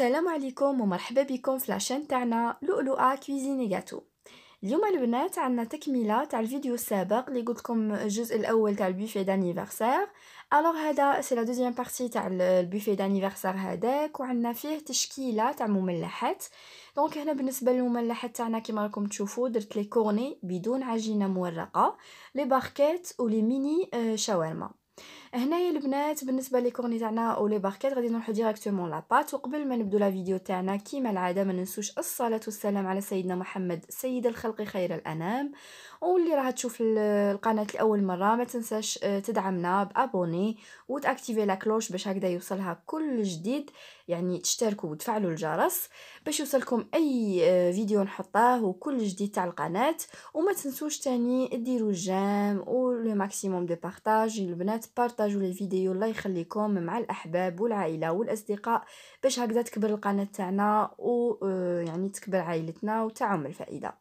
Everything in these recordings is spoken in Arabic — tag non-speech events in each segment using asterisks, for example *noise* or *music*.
السلام عليكم ومرحبا بكم في لاشين تاعنا لؤلؤة كويزيني جاتو اليوم البنات عندنا تكملة تاع الفيديو السابق اللي قلت لكم الجزء الاول تاع البوفي دانيفرسير الوغ هذا سي لا دوزيام بارتي تاع البوفي دانيفرسير هذاك وعندنا فيه تشكيله تاع مملحات دونك هنا بالنسبه للمملحات تاعنا كيما راكم تشوفوا درت لي كورني بدون عجينه مورقه لي باركيت ولي ميني آه، شاورما هنايا البنات بالنسبه لي كورني تاعنا او لي باركيت غادي نروحو ديريكتومون لاباط وقبل ما نبدو لا فيديو تاعنا كيما العاده ما ننسوش الصلاه والسلام على سيدنا محمد سيد الخلق خير الانام واللي راه تشوف القناه لاول مره ما تنساش آه، تدعمنا بابوني وتاكتيفي لا كلوش باش هكذا يوصلها كل جديد يعني تشتركوا وتفعلوا الجرس باش يوصلكم اي آه، فيديو نحطاه وكل جديد تاع القناه وما تنسوش تاني ديروا الجيم ولو ماكسيموم دي بارطاج البنات بارطاج البارطاج ولا الفيديو الله يخليكم مع الاحباب والعائله والاصدقاء باش هكذا تكبر القناه تاعنا ويعني آه، تكبر عائلتنا وتعم الفائده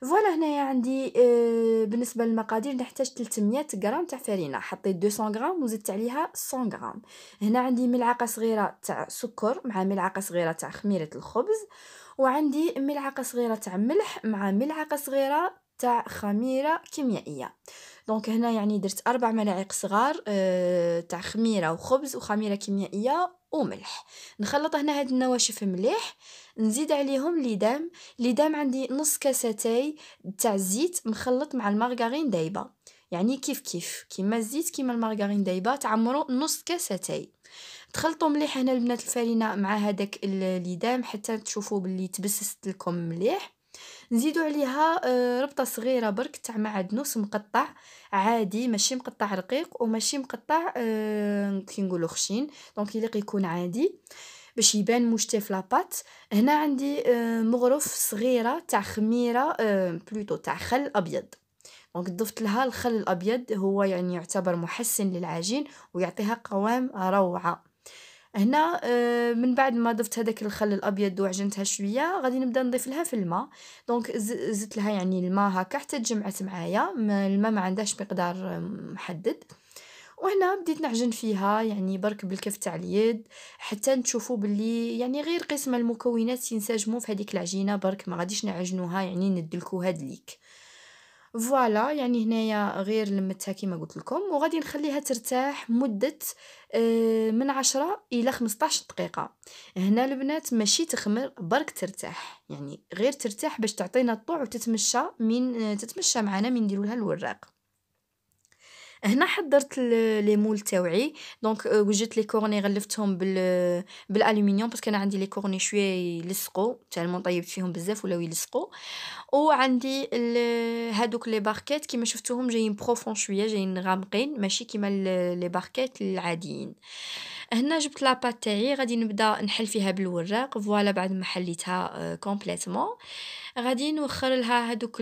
فوالا هنايا عندي آه، بالنسبه للمقادير نحتاج 300 غرام تاع فرينه حطيت 200 غرام وزدت عليها 100 غرام هنا عندي ملعقه صغيره تاع سكر مع ملعقه صغيره تاع خميره الخبز وعندي ملعقه صغيره تاع ملح مع ملعقه صغيره تاع خميرة كيميائية دونك هنا يعني درت أربع ملاعق صغار آه، تاع خميرة وخبز وخميرة كيميائية وملح نخلط هنا هاد النواشف مليح نزيد عليهم ليدام ليدام عندي نص كاساتي تاي تاع الزيت مخلط مع المارغرين دايبة يعني كيف كيف كيما الزيت كيما المارغرين دايبة تعمروا نص كاساتي تاي تخلطوا مليح هنا البنات الفارينة مع هذاك الليدام حتى تشوفوا باللي تبسست لكم مليح نزيدو عليها آه، ربطه صغيره برك تاع معدنوس مقطع عادي ماشي مقطع رقيق وماشي مقطع آه، كي نقولو خشين دونك يليق يكون عادي باش يبان مشتي في لاباط هنا عندي آه، مغرف صغيره تاع خميره بلوتو تاع خل ابيض دونك ضفت لها الخل الابيض هو يعني يعتبر محسن للعجين ويعطيها قوام روعه هنا آه، من بعد ما ضفت هذاك الخل الابيض وعجنتها شويه غادي نبدا نضيف لها في الماء دونك زدت لها يعني الماء هكا حتى تجمعت معايا الماء ما عندهاش مقدار آه، محدد وهنا بديت نعجن فيها يعني برك بالكف تاع اليد حتى نشوفوا باللي يعني غير قسم المكونات ينسجموا في هذيك العجينه برك ما غاديش نعجنوها يعني ندلكوها دليك فوالا يعني هنايا غير لمتها كيما قلت لكم وغادي نخليها ترتاح مده آه، من عشرة الى 15 دقيقه هنا البنات ماشي تخمر برك ترتاح يعني غير ترتاح باش تعطينا الطوع وتتمشى من آه، تتمشى معنا من نديرولها الوراق هنا حضرت لي مول تاوعي، دونك وجدت لي كورني غلفتهم بال بالألومنيوم باسكو أنا عندي لي كورني شوية يلصقو تالمون طيبت فيهم بزاف ولاو يلصقو، أو عندي هادوك لي باركيت كيما شفتوهم جايين بروفون شوية جايين غامقين ماشي كيما لي باركيت العاديين، هنا جبت لاباط تاعي غادي نبدا نحل فيها بالوراق فوالا بعد ما حليتها كومبليتمون، euh, غادي نوخرلها هادوك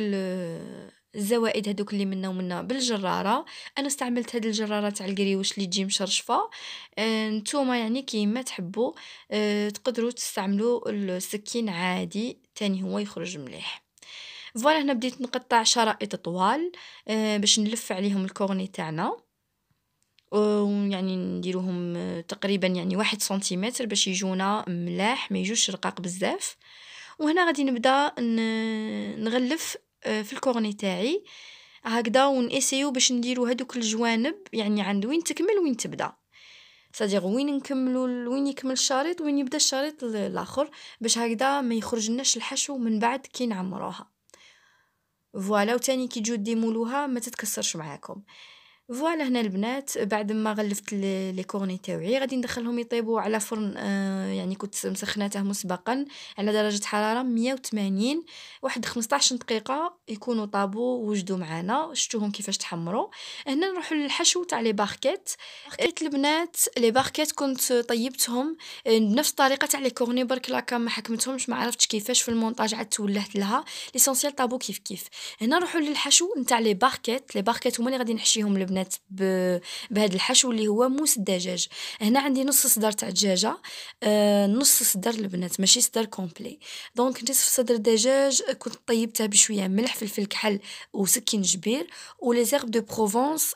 الزوائد هذوك اللي منا ومنا بالجراره انا استعملت هاد الجراره تاع الكريوش اللي تجي مشرشفه آه، نتوما يعني كيما تحبوا آه، تقدروا تستعملوا السكين عادي تاني هو يخرج مليح فوالا هنا بديت نقطع شرائط طوال آه، باش نلف عليهم الكورني تاعنا ويعني نديروهم تقريبا يعني واحد سنتيمتر باش يجونا ملاح ما يجوش رقاق بزاف وهنا غادي نبدا نغلف في الكورني تاعي هكذا ونسيو باش نديرو هذوك الجوانب يعني عند وين تكمل وين تبدا صديق وين نكملو وين يكمل الشريط وين يبدا الشريط الاخر باش هكذا ما يخرجلناش الحشو من بعد كي نعمروها فوالا وتاني كي تجو ديمولوها ما تتكسرش معاكم فوالا هنا البنات بعد ما غلفت لي كورني تاوعي غادي ندخلهم يطيبوا على فرن آه يعني كنت مسخناته مسبقا على درجه حراره 180 واحد 15 دقيقه يكونوا طابوا وجدوا معنا شفتوهم كيفاش تحمروا هنا نروحوا للحشو تاع لي باركيت باركيت البنات لي باركيت كنت طيبتهم بنفس آه، الطريقه تاع لي كورني برك لاكا ما حكمتهمش ما عرفتش كيفاش في المونتاج عاد تولهت لها ليسونسيال طابو كيف كيف هنا نروحوا للحشو نتاع لي باركيت لي باركيت هما اللي غادي نحشيهم البنات البنات بهذا الحشو اللي هو موس الدجاج هنا عندي نص صدر تاع دجاجه آه نص صدر البنات ماشي صدر كومبلي دونك نصف صدر دجاج كنت طيبتها بشويه ملح فلفل كحل وسكين جبير وليزيرب دو بروفونس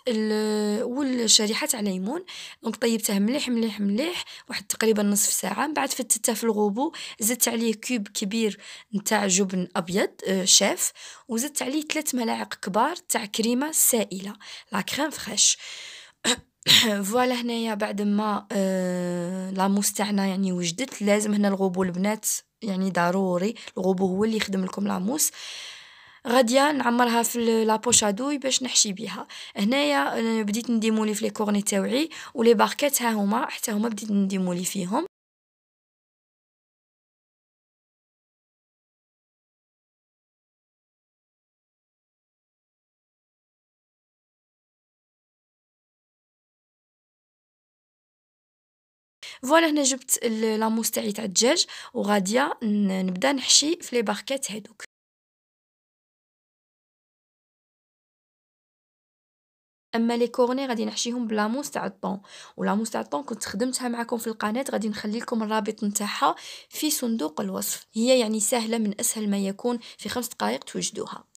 والشريحه تاع ليمون دونك طيبته مليح مليح مليح واحد تقريبا نصف ساعه من بعد فتته في الغوبو زدت عليه كوب كبير نتاع جبن ابيض آه شاف وزدت عليه ثلاث ملاعق كبار تاع كريمه سائله لا كريم فريش *coughs* فوالا هنايا بعد ما آه، لاموس تاعنا يعني وجدت لازم هنا الغوبو البنات يعني ضروري الغوبو هو اللي يخدم لكم لاموس غاديه نعمرها في لابوش ادوي باش نحشي بها هنايا آه، بديت نديمولي في لي كورني تاوعي ولي باركات ها هما حتى هما بديت نديمولي فيهم فوالا هنا جبت لاموس تاعي تاع الدجاج وغاديه نبدا نحشي في لي باركيت هادوك اما لي كورني غادي نحشيهم بلاموس تاع الطون ولاموس تاع الطون كنت خدمتها معكم في القناه غادي نخلي لكم الرابط نتاعها في صندوق الوصف هي يعني سهله من اسهل ما يكون في خمس دقائق توجدوها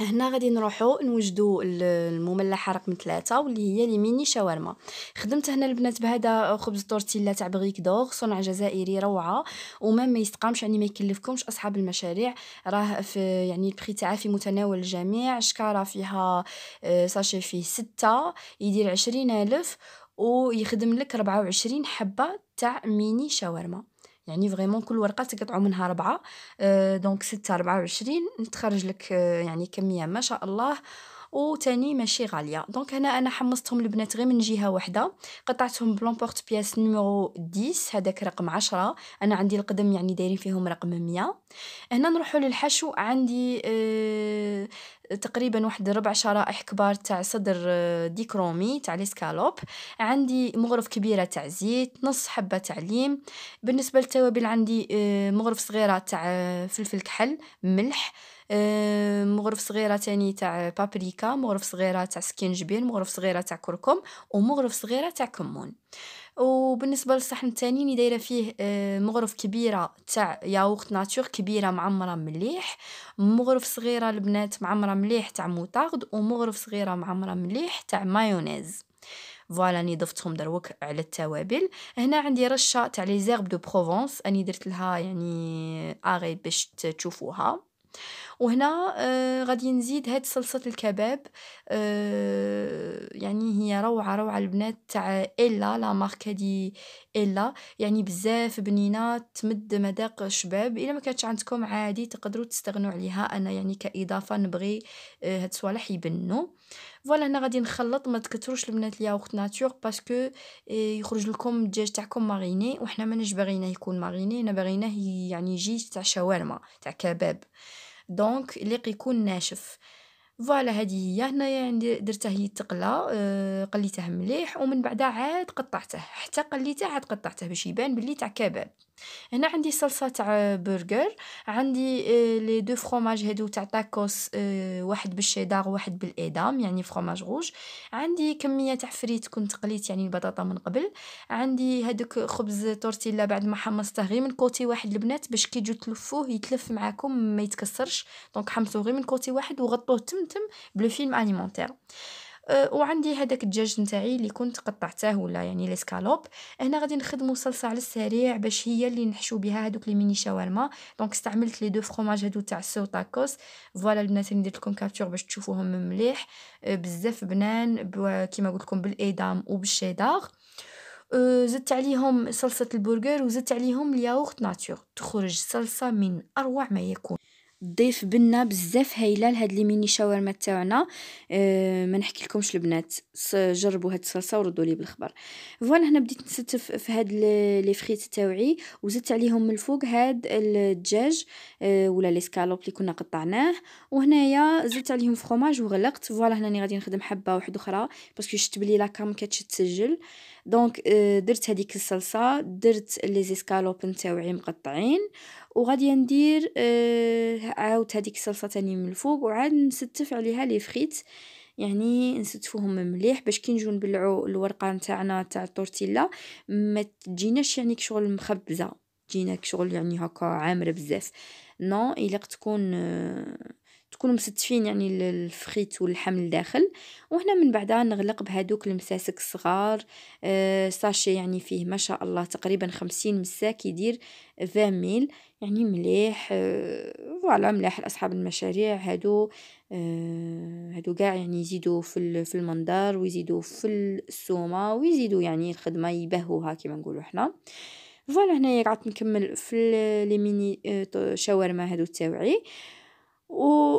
هنا غادي نروحو نوجدو المملحه رقم ثلاثة واللي هي لي ميني شاورما خدمت هنا البنات بهذا خبز تورتيلا تاع بغيك دوغ صنع جزائري روعه وما ما يستقامش يعني ما يكلفكمش اصحاب المشاريع راه في يعني البري تاعها في متناول الجميع شكاره فيها آه، ساشي فيه ستة يدير عشرين الف ويخدم لك 24 حبه تاع ميني شاورما يعني فريمون كل ورقه تقطعوا منها ربعه آه، دونك 6 24 نتخرج لك آه، يعني كميه ما شاء الله وثاني ماشي غاليه دونك هنا انا حمصتهم البنات غير من جهه واحده قطعتهم بلون بورت بياس نيميرو 10 هذاك رقم 10 انا عندي القدم يعني دايرين فيهم رقم 100 هنا نروحوا للحشو عندي اه تقريبا واحد ربع شرائح كبار تاع صدر آه، ديكرومي تاع سكالوب عندي مغرف كبيره تاع زيت نص حبه تاع ليم بالنسبه للتوابل عندي آه، مغرف صغيره تاع آه، فلفل كحل ملح آه، مغرف صغيره تاني تاع بابريكا مغرف صغيره تاع سكينجبير مغرف صغيره تاع كركم ومغرف صغيره تاع كمون وبالنسبه للصحن الثاني اللي دايره فيه آه، مغرف كبيره تاع ياغورت ناتور كبيره معمره مليح مغرف صغيره البنات معمره مليح تاع موطارد ومغرف صغيره معمره مليح تاع مايونيز فوالا ني ضفتهم دروك على التوابل هنا عندي رشه تاع لي زيرب دو بروفونس اني درت لها يعني اغي باش تشوفوها وهنا آه غادي نزيد هاد صلصة الكباب آه يعني هي روعة روعة البنات تاع إلا لا مارك هادي إلا يعني بزاف بنينة تمد مذاق شباب إلا ما كانتش عندكم عادي تقدروا تستغنوا عليها أنا يعني كإضافة نبغي آه هاد الصوالح يبنوا فوالا هنا غادي نخلط ما تكتروش البنات الياغورت ناتور باسكو آه، يخرج لكم الدجاج تاعكم ماريني وحنا ماناش باغيناه يكون ماريني انا باغيناه يعني يجي تاع شاورما تاع كباب دونك اللي يكون ناشف فوالا هذه هي هنايا عندي درتها هي التقله آه، قليتها قليته مليح ومن بعد عاد قطعته حتى قليته عاد قطعته باش يبان بلي تاع كباب هنا عندي صلصه تاع برجر عندي آه، لي دو فرماج هادو تاع تاكوس آه، واحد بالشيدار واحد بالايدام يعني فرماج روج عندي كميه تاع فريت كنت قليت يعني البطاطا من قبل عندي هادوك خبز تورتيلا بعد ما حمصته غير من كوتي واحد البنات باش كي تجو تلفوه يتلف معاكم ما يتكسرش دونك حمصوه غير من كوتي واحد وغطوه تم تم بلو فيلم انيمونتير أه وعندي هذاك الدجاج نتاعي اللي كنت قطعته ولا يعني ليسكالوب هنا غادي نخدمو صلصه على السريع باش هي اللي نحشو بها هذوك لي ميني شاورما دونك استعملت لي دو فرماج هادو تاع السو تاكوس فوالا البنات اللي درت لكم كابتور باش تشوفوهم مليح أه، بزاف بنان كيما قلت لكم بالادام وبالشيدار أه، زدت عليهم صلصه البرجر وزدت عليهم الياغورت ناتور تخرج صلصه من اروع ما يكون ضيف بنة بزاف هايلة لهاد لي ميني شاورما تاوعنا، آه، منحكيلكمش البنات، جربوا جربو هاد الصلصة لي بالخبر. فوالا هنا بديت نستف في هاد لي فخيت تاوعي وزدت عليهم من الفوق هاد الدجاج آه، ولا ليسكالوب لي كنا قطعناه، وهنايا زدت عليهم فخوماج وغلقت. فوالا راني غادي نخدم حبة وحدوخرى باسكو شت بلي لا كام كتشد تسجل. دونك آه، درت هاديك الصلصة، درت لي زيسكالوب نتاوعي مقطعين، وغادي ندير آه، عاود هاديك الصلصة تاني من الفوق وعاد نستف عليها لي فخيت، يعني نستفوهم مليح باش كي نجيو نبلعو الورقة نتاعنا تاع التورتيلا ما تجيناش يعني كشغل مخبزة، تجينا كشغل يعني هاكا عامرة بزاف، نو الا تكون تكونو مستفين يعني الفخيت واللحم و اللحم لداخل، و هنا من بعدها نغلق بهذوك المساسك الصغار آه، ساشي يعني فيه ما شاء الله تقريبا خمسين مساك يدير فاميل يعني مليح آه، فوالا مليح لأصحاب المشاريع هادو آه، هادو كاع يعني يزيدو في في المنظر و يزيدو في السومة و يزيدو يعني الخدمة يبهوها كيما نقولوا حنا، فوالا هنايا قعدت نكمل في لي ميني شاورما هادو تاوعي. و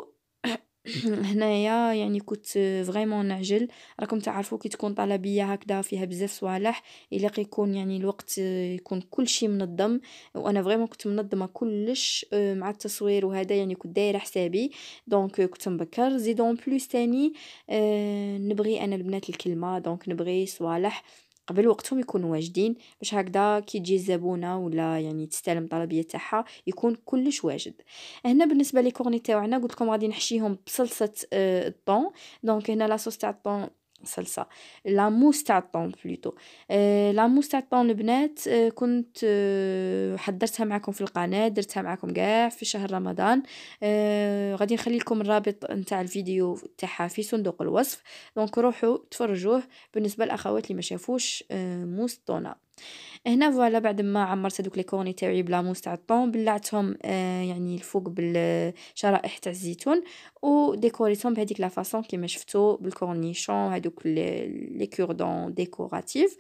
*clears throat* هنايا يعني كنت فريمون نعجل راكم تعرفوا كي تكون طلبيه هكذا فيها بزاف صوالح الا يكون يعني الوقت يكون كلشي منظم وانا فريمون كنت منظمه كلش آه، مع التصوير وهذا يعني كنت دايره حسابي دونك كنت مبكر زيد اون بلوس ثاني آه، نبغي انا البنات الكلمه دونك نبغي صوالح قبل وقتهم يكونوا واجدين باش هكذا كي تجي الزبونه ولا يعني تستلم طلبيه تاعها يكون كلش واجد هنا بالنسبه لي كورني تاعنا قلت لكم غادي نحشيهم بصلصه آه، الطون دونك هنا لاصوص تاع الطون صلصه لا موس تاع الطون بلوتو آه، لا موس تاع الطون البنات آه، كنت آه، حضرتها معكم في القناه درتها معكم كاع في شهر رمضان غادي نخلي لكم الرابط نتاع الفيديو تاعها في صندوق الوصف دونك روحوا تفرجوه بالنسبه للاخوات اللي ما شافوش موس طونا هنا فوالا بعد ما عمرت هادوك لي كورني تاوعي موس تاع الطون بلعتهم آه، يعني الفوق بالشرائح تاع الزيتون وديكوريتهم بهذيك لا فاصون كيما شفتو بالكورنيشون هادوك لي كوردون ديكوراتيف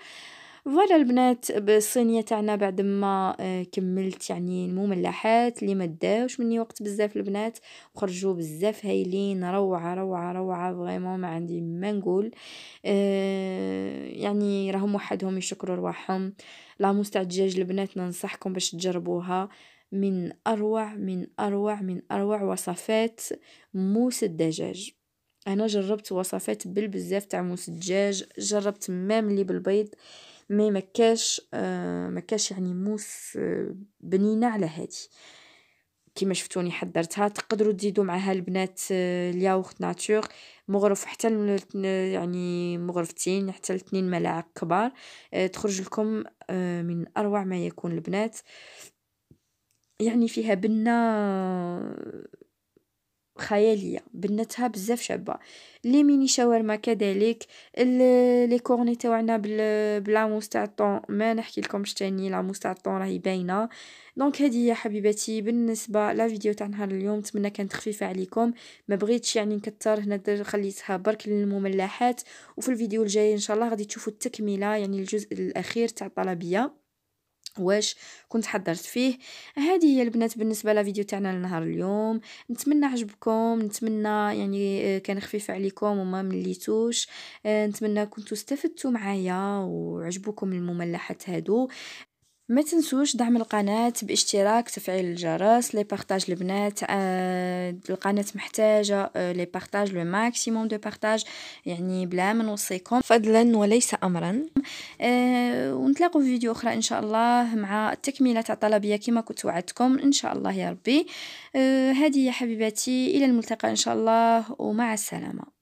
فوالا البنات بالصينية تاعنا بعد ما آه، كملت يعني المملحات اللي ما داوش مني وقت بزاف البنات خرجوا بزاف هايلين روعة روعة روعة فريمون ما عندي ما نقول آه، يعني راهم وحدهم يشكروا رواحهم لاموس تاع الدجاج البنات ننصحكم باش تجربوها من اروع من اروع من اروع وصفات موس الدجاج انا جربت وصفات بالبزاف تاع موس الدجاج جربت مام اللي بالبيض مي ما كاش آه، ما كاش يعني موس آه، بنينه على هذه كيما شفتوني حضرتها تقدروا تزيدوا معها البنات الياوخت آه، ناتور مغرف حتى يعني مغرفتين حتى لتنين ملاعق كبار تخرج لكم من اروع ما يكون البنات يعني فيها بنه خياليه بنتها بزاف شابه لي ميني شاورما كذلك لي كورني تاعنا موس تاع الطون ما نحكي لكمش تاني موس تاع الطون راهي باينه دونك هذه هي حبيباتي بالنسبه لا فيديو تاع نهار اليوم نتمنى كانت خفيفه عليكم ما بغيتش يعني نكثر هنا خليتها برك للمملحات وفي الفيديو الجاي ان شاء الله غادي تشوفوا التكمله يعني الجزء الاخير تاع الطلبيه واش كنت حضرت فيه هذه هي البنات بالنسبه لفيديو تاعنا لنهار اليوم نتمنى عجبكم نتمنى يعني آه، كان خفيف عليكم وما مليتوش آه، نتمنى كنتوا استفدتوا معايا وعجبوكم المملحات هادو ما تنسوش دعم القناة باشتراك تفعيل الجرس لي بارتاج البنات آه، القناة محتاجة آه، لي بارتاج لو ماكسيموم دو بارتاج يعني بلا ما نوصيكم فضلا وليس امرا أه ونتلاقوا في فيديو اخرى ان شاء الله مع التكملة تاع طلبية كما كنت وعدتكم ان شاء الله يا ربي أه هذه يا حبيباتي الى الملتقى ان شاء الله ومع السلامة